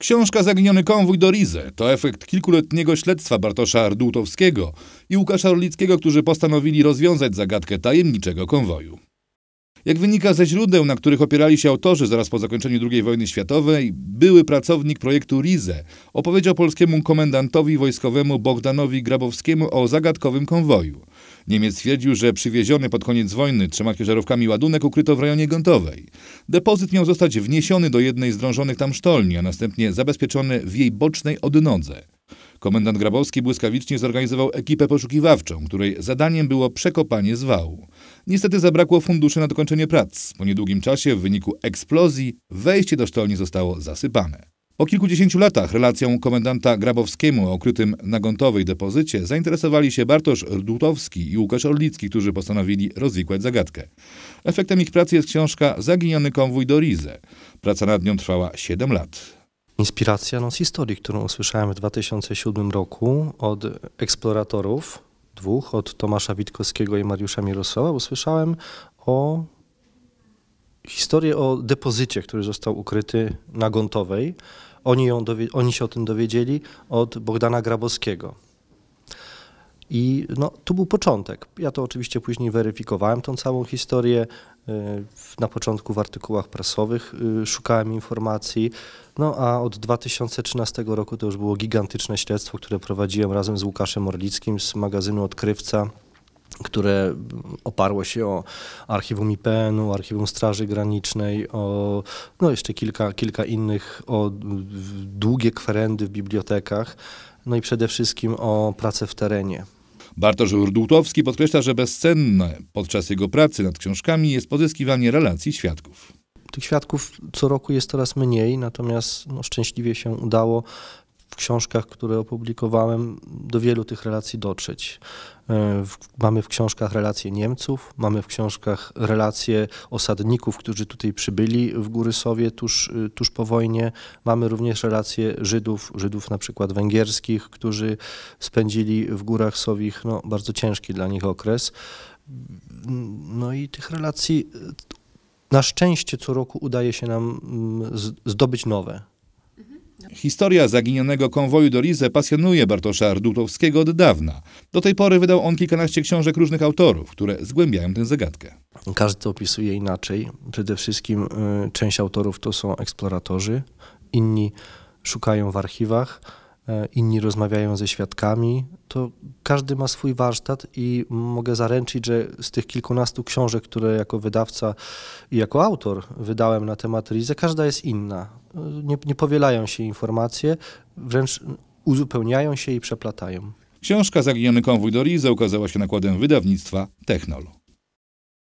Książka Zaginiony konwój do Rize to efekt kilkuletniego śledztwa Bartosza Ardutowskiego i Łukasza Orlickiego, którzy postanowili rozwiązać zagadkę tajemniczego konwoju. Jak wynika ze źródeł, na których opierali się autorzy zaraz po zakończeniu II wojny światowej, były pracownik projektu Rize opowiedział polskiemu komendantowi wojskowemu Bogdanowi Grabowskiemu o zagadkowym konwoju. Niemiec twierdził, że przywieziony pod koniec wojny trzema ciężarówkami ładunek ukryto w rejonie Gontowej. Depozyt miał zostać wniesiony do jednej z drążonych tam sztolni, a następnie zabezpieczony w jej bocznej odnodze. Komendant Grabowski błyskawicznie zorganizował ekipę poszukiwawczą, której zadaniem było przekopanie zwału. Niestety zabrakło funduszy na dokończenie prac. Po niedługim czasie w wyniku eksplozji wejście do sztolni zostało zasypane. Po kilkudziesięciu latach relacją komendanta Grabowskiemu o ukrytym nagontowej depozycie zainteresowali się Bartosz Dutowski i Łukasz Orlicki, którzy postanowili rozwikłać zagadkę. Efektem ich pracy jest książka Zaginiony konwój do Rize. Praca nad nią trwała 7 lat. Inspiracja no, z historii, którą usłyszałem w 2007 roku od eksploratorów dwóch, od Tomasza Witkowskiego i Mariusza Mirosława, usłyszałem o historii o depozycie, który został ukryty na Gontowej oni, ją oni się o tym dowiedzieli od Bogdana Grabowskiego. I no, tu był początek. Ja to oczywiście później weryfikowałem, tą całą historię. Y, na początku w artykułach prasowych y, szukałem informacji, no a od 2013 roku to już było gigantyczne śledztwo, które prowadziłem razem z Łukaszem Orlickim z magazynu Odkrywca które oparło się o archiwum IPN-u, archiwum Straży Granicznej, o no jeszcze kilka, kilka innych, o długie kwerendy w bibliotekach, no i przede wszystkim o pracę w terenie. Bartosz Urdutowski podkreśla, że bezcenne podczas jego pracy nad książkami jest pozyskiwanie relacji świadków. Tych świadków co roku jest coraz mniej, natomiast no, szczęśliwie się udało w książkach, które opublikowałem, do wielu tych relacji dotrzeć. E, mamy w książkach relacje Niemców, mamy w książkach relacje osadników, którzy tutaj przybyli w Górysowie tuż, e, tuż po wojnie. Mamy również relacje Żydów, Żydów na przykład węgierskich, którzy spędzili w Górach Sowich no, bardzo ciężki dla nich okres. No i tych relacji e, na szczęście co roku udaje się nam mm, zdobyć nowe. Historia zaginionego konwoju do Rize pasjonuje Bartosza Ardutowskiego od dawna. Do tej pory wydał on kilkanaście książek różnych autorów, które zgłębiają tę zagadkę. Każdy to opisuje inaczej. Przede wszystkim y, część autorów to są eksploratorzy, inni szukają w archiwach, y, inni rozmawiają ze świadkami, to każdy ma swój warsztat i mogę zaręczyć, że z tych kilkunastu książek, które jako wydawca i jako autor wydałem na temat Rize, każda jest inna nie, nie powielają się informacje, wręcz uzupełniają się i przeplatają. Książka Zaginiony konwój do Rize ukazała się nakładem wydawnictwa Technol.